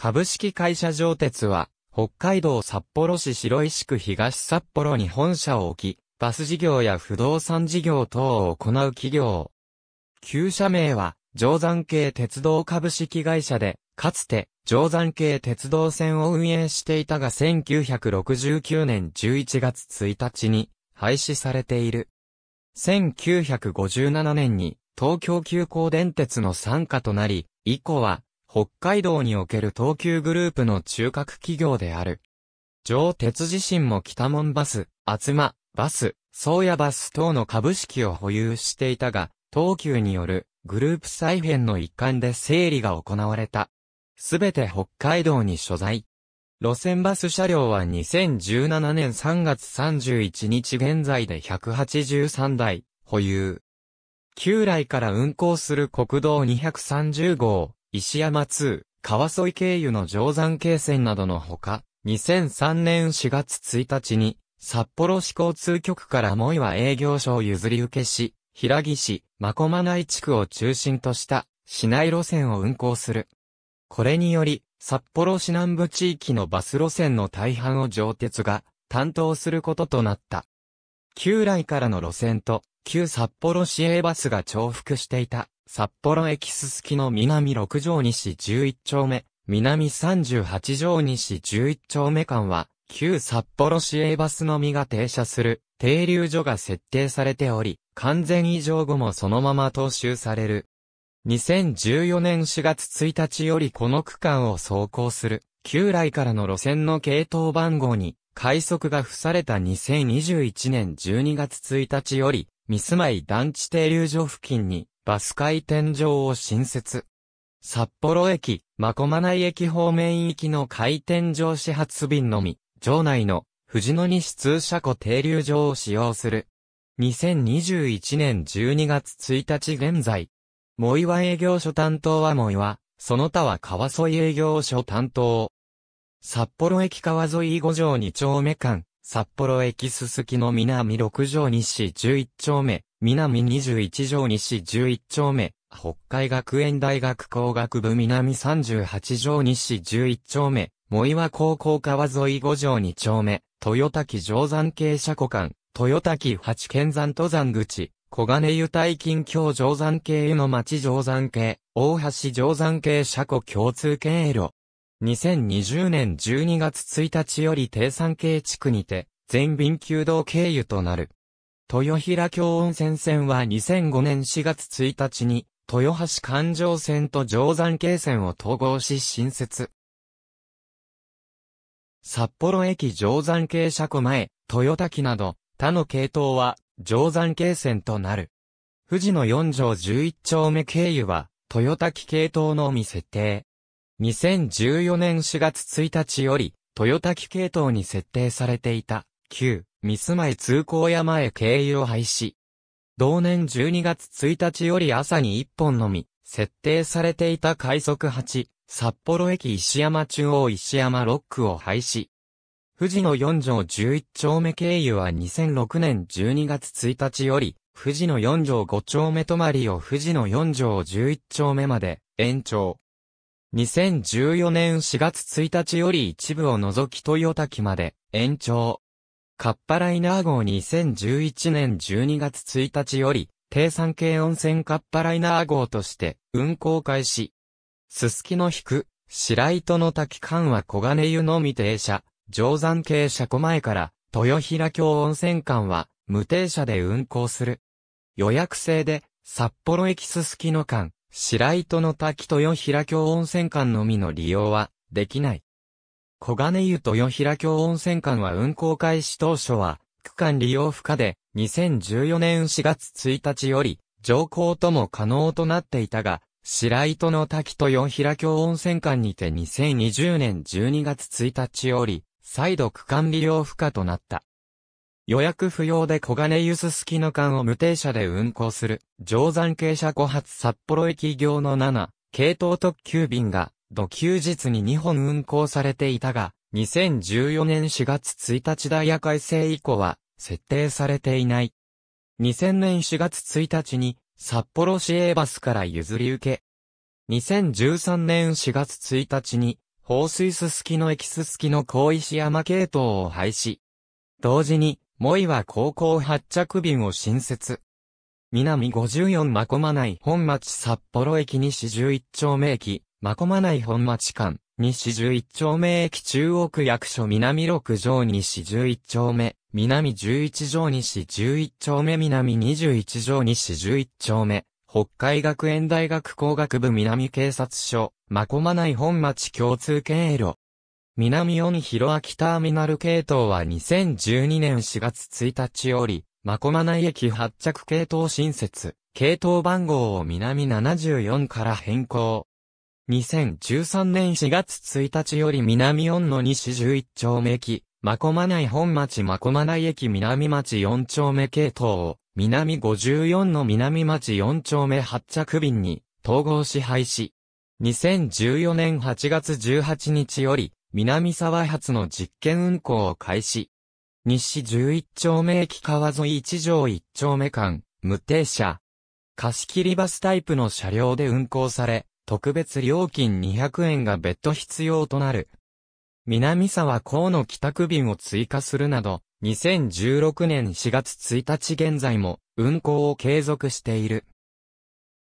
株式会社上鉄は、北海道札幌市白石区東札幌に本社を置き、バス事業や不動産事業等を行う企業。旧社名は、定山系鉄道株式会社で、かつて、定山系鉄道線を運営していたが1969年11月1日に、廃止されている。1957年に、東京急行電鉄の参加となり、以降は、北海道における東急グループの中核企業である。上鉄自身も北門バス、厚間、バス、宗谷バス等の株式を保有していたが、東急によるグループ再編の一環で整理が行われた。すべて北海道に所在。路線バス車両は2017年3月31日現在で183台保有。旧来から運行する国道230号、石山2、川沿経由の定山経線などのほか、2003年4月1日に、札幌市交通局から萌岩営業所を譲り受けし、平木市、まこまない地区を中心とした市内路線を運行する。これにより、札幌市南部地域のバス路線の大半を上鉄が担当することとなった。旧来からの路線と、旧札幌市営バスが重複していた札幌駅すすきの南6条西11丁目、南38条西11丁目間は、旧札幌市営バスのみが停車する停留所が設定されており、完全異常後もそのまま踏襲される。2014年4月1日よりこの区間を走行する、旧来からの路線の系統番号に、快速が付された2021年12月1日より、ミスマイ団地停留所付近に、バス回転場を新設。札幌駅、まこまない駅方面行きの回転場始発便のみ、場内の富士野西通車庫停留場を使用する。2021年12月1日現在、藻岩営業所担当は藻岩、その他は川沿い営業所担当。札幌駅川沿い5条2丁目間、札幌駅すすきの南6条西11丁目、南21条西11丁目、北海学園大学工学部南38条西11丁目、藻岩高校川沿い5条2丁目、豊滝定山系車庫館、豊滝八剣山登山口、小金湯大金京定山系湯の町定山系、大橋定山系車庫共通経路、2020年12月1日より低山系地区にて、全便休道経由となる。豊平京温泉線は2005年4月1日に、豊橋環状線と定山系線を統合し新設。札幌駅定山系車庫前、豊滝など、他の系統は、定山系線となる。富士の4条11丁目経由は、豊滝系統のみ設定。2014年4月1日より、豊滝系統に設定されていた、旧、三住前通行山へ経由を廃止。同年12月1日より朝に1本のみ、設定されていた快速8、札幌駅石山中央石山ロックを廃止。富士の4条11丁目経由は2006年12月1日より、富士の4条5丁目止まりを富士の4条11丁目まで延長。2014年4月1日より一部を除き豊田まで延長。カッパライナー号2011年12月1日より、低山系温泉カッパライナー号として運行開始。すすきの引く、白糸の滝間は小金湯のみ停車、定山系車庫前から、豊平京温泉間は無停車で運行する。予約制で、札幌駅すすきの間、白糸の滝豊平京温泉間のみの利用は、できない。小金湯豊平京温泉間は運行開始当初は、区間利用不可で、2014年4月1日より、乗降とも可能となっていたが、白糸の滝豊平京温泉間にて2020年12月1日より、再度区間利用不可となった。予約不要で小金湯すすきの間を無停車で運行する、定山傾斜5発札幌駅行の7、系統特急便が、土休日に2本運行されていたが、2014年4月1日ダイヤ改正以降は、設定されていない。2000年4月1日に、札幌市営バスから譲り受け。2013年4月1日に、放水すすきの駅すすきの小石山系統を廃止。同時に、萌は高校発着便を新設。南54マコマ内本町札幌駅西11丁目駅、マコマな本町間、西11丁目駅中央区役所南6条西11丁目、南11条西11丁目南21条西11丁目、北海学園大学工学部南警察署、マコマな本町共通経路。南鬼広明ターミナル系統は2012年4月1日より、マコマ内駅発着系統新設、系統番号を南74から変更。2013年4月1日より南4の西11丁目駅、マコマ内本町マコマ内駅南町4丁目系統を、南54の南町4丁目発着便に統合支配し、2014年8月18日より、南沢発の実験運行を開始。西11丁目駅川沿い1条1丁目間、無停車。貸し切りバスタイプの車両で運行され、特別料金200円が別途必要となる。南沢港の帰宅便を追加するなど、2016年4月1日現在も運行を継続している。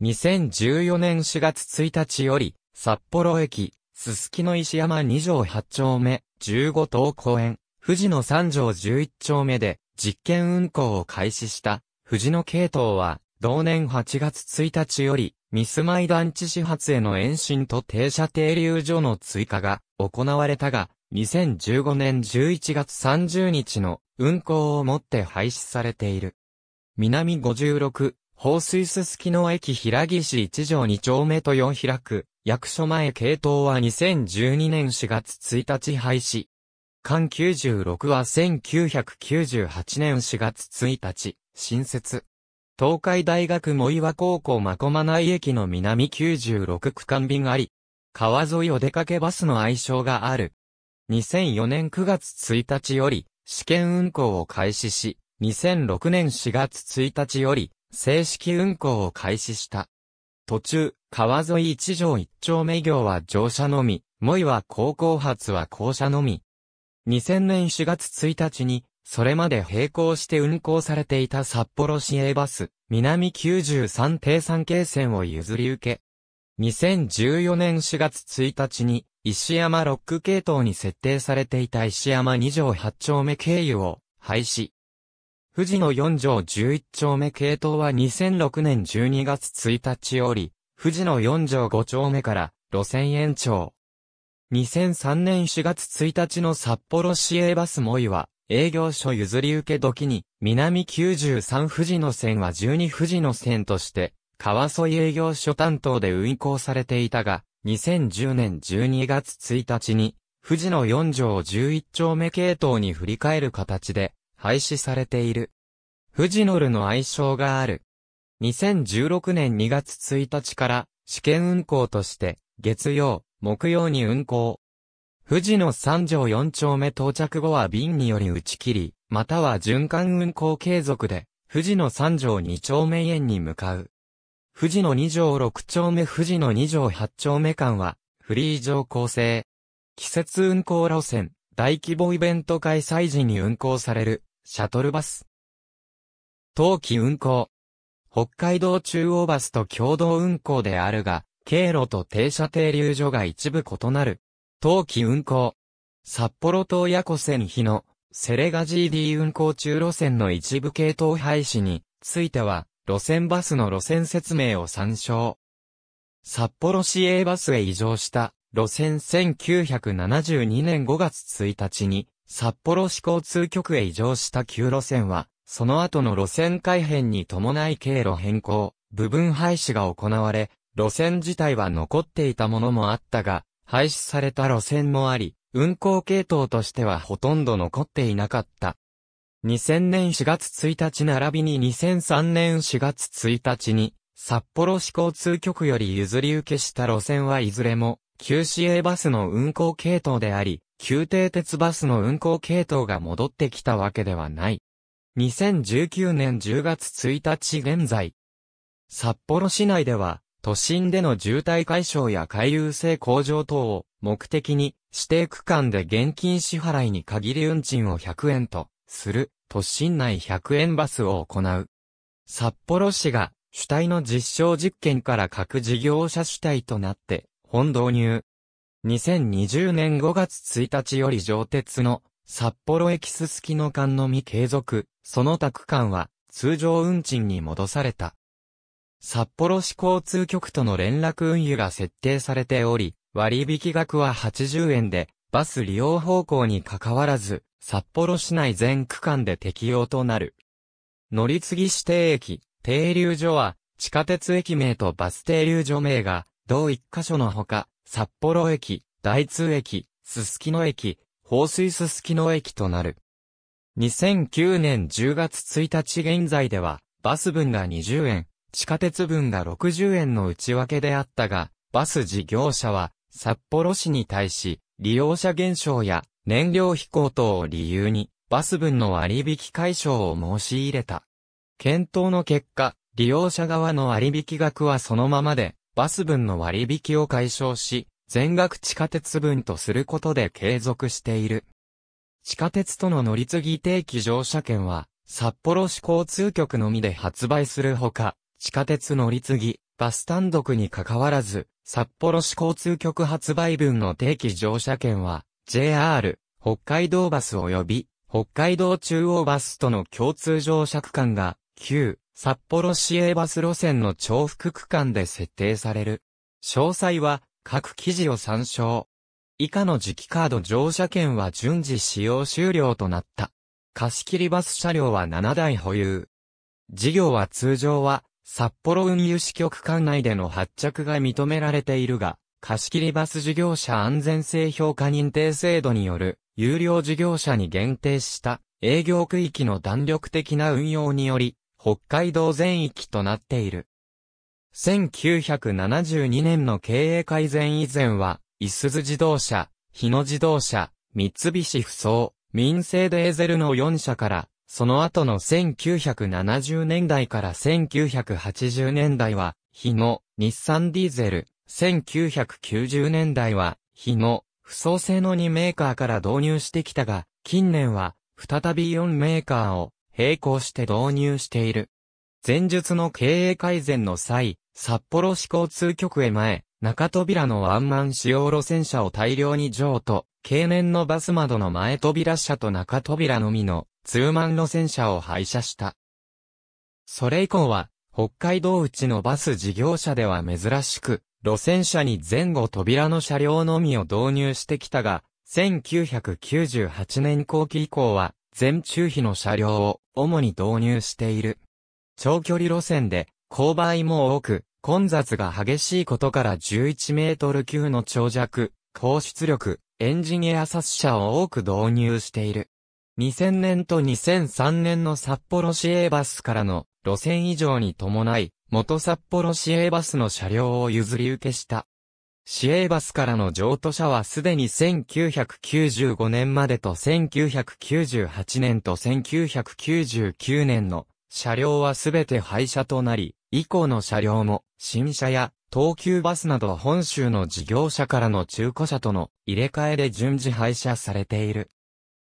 2014年4月1日より、札幌駅、すすきの石山2条8丁目、15等公園、富士の3条11丁目で実験運行を開始した富士の系統は、同年8月1日より、ミスマイ団地始発への延伸と停車停留所の追加が行われたが、2015年11月30日の運行をもって廃止されている。南56、放水すすきの駅平岸1条2丁目と4開く、役所前系統は2012年4月1日廃止。関96は1998年4月1日、新設。東海大学藻岩高校まこま内駅の南96区間便あり、川沿いお出かけバスの愛称がある。2004年9月1日より、試験運行を開始し、2006年4月1日より、正式運行を開始した。途中、川沿い一条一丁目行は乗車のみ、もいは高校発は校舎のみ。2000年4月1日に、それまで並行して運行されていた札幌市営バス、南93低山系線を譲り受け、2014年4月1日に、石山ロック系統に設定されていた石山2条8丁目経由を、廃止。富士の4条11丁目系統は2006年12月1日より、富士の4条5丁目から路線延長。2003年4月1日の札幌市営バスモイは、営業所譲り受け時に、南93富士の線は12富士の線として、川沿営業所担当で運行されていたが、2010年12月1日に、富士の4条11丁目系統に振り返る形で、廃止されている。富士ノルの愛称がある。2016年2月1日から試験運行として月曜、木曜に運行。富士の3条4丁目到着後は便により打ち切り、または循環運行継続で、富士の3条2丁目園に向かう。富士の2条6丁目富士の2条8丁目間は、フリー乗降制。季節運行路線、大規模イベント開催時に運行される、シャトルバス。冬季運行。北海道中央バスと共同運行であるが、経路と停車停留所が一部異なる。冬季運行。札幌東夜湖線日の、セレガ GD 運行中路線の一部系統廃止については、路線バスの路線説明を参照。札幌市営バスへ移乗した路線1972年5月1日に札幌市交通局へ移乗した旧路線は、その後の路線改変に伴い経路変更、部分廃止が行われ、路線自体は残っていたものもあったが、廃止された路線もあり、運行系統としてはほとんど残っていなかった。2000年4月1日並びに2003年4月1日に、札幌市交通局より譲り受けした路線はいずれも、旧市営バスの運行系統であり、旧停鉄バスの運行系統が戻ってきたわけではない。2019年10月1日現在、札幌市内では、都心での渋滞解消や回遊性向上等を目的に、指定区間で現金支払いに限り運賃を100円とする都心内100円バスを行う。札幌市が主体の実証実験から各事業者主体となって本導入。2020年5月1日より上鉄の札幌駅すすきの間のみ継続、その他区間は通常運賃に戻された。札幌市交通局との連絡運輸が設定されており、割引額は80円で、バス利用方向に関わらず、札幌市内全区間で適用となる。乗り継ぎ指定駅、停留所は、地下鉄駅名とバス停留所名が同一箇所のほか、札幌駅、大通駅、すすきの駅、放水すすきの駅となる。2009年10月1日現在では、バス分が20円、地下鉄分が60円の内訳であったが、バス事業者は、札幌市に対し、利用者減少や燃料費高騰を理由に、バス分の割引解消を申し入れた。検討の結果、利用者側の割引額はそのままで、バス分の割引を解消し、全額地下鉄分とすることで継続している。地下鉄との乗り継ぎ定期乗車券は、札幌市交通局のみで発売するほか、地下鉄乗り継ぎ、バス単独に関わらず、札幌市交通局発売分の定期乗車券は、JR、北海道バス及び、北海道中央バスとの共通乗車区間が、旧、札幌市営バス路線の重複区間で設定される。詳細は各記事を参照。以下の磁気カード乗車券は順次使用終了となった。貸切バス車両は7台保有。事業は通常は札幌運輸支局管内での発着が認められているが、貸切バス事業者安全性評価認定制度による有料事業者に限定した営業区域の弾力的な運用により、北海道全域となっている。1972年の経営改善以前は、いすず自動車、日野自動車、三菱不走、民生デーゼルの4社から、その後の1970年代から1980年代は、日野、日産ディーゼル、1990年代は、日野、不走製の2メーカーから導入してきたが、近年は、再び4メーカーを並行して導入している。前述の経営改善の際、札幌市交通局へ前、中扉のワンマン使用路線車を大量に譲渡、経年のバス窓の前扉車と中扉のみの、ツーマン路線車を廃車した。それ以降は、北海道内のバス事業者では珍しく、路線車に前後扉の車両のみを導入してきたが、1998年後期以降は、全中比の車両を主に導入している。長距離路線で、勾配も多く、混雑が激しいことから11メートル級の長尺、高出力、エンジニアサス車を多く導入している。2000年と2003年の札幌市営バスからの路線以上に伴い、元札幌市営バスの車両を譲り受けした。市営バスからの譲渡者はすでに1995年までと1998年と1999年の車両はすべて廃車となり、以降の車両も新車や東急バスなど本州の事業者からの中古車との入れ替えで順次廃車されている。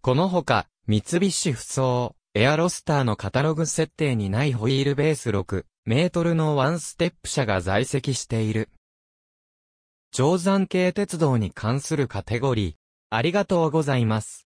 このほか、三菱不走、エアロスターのカタログ設定にないホイールベース6メートルのワンステップ車が在籍している。定山系鉄道に関するカテゴリー。ありがとうございます。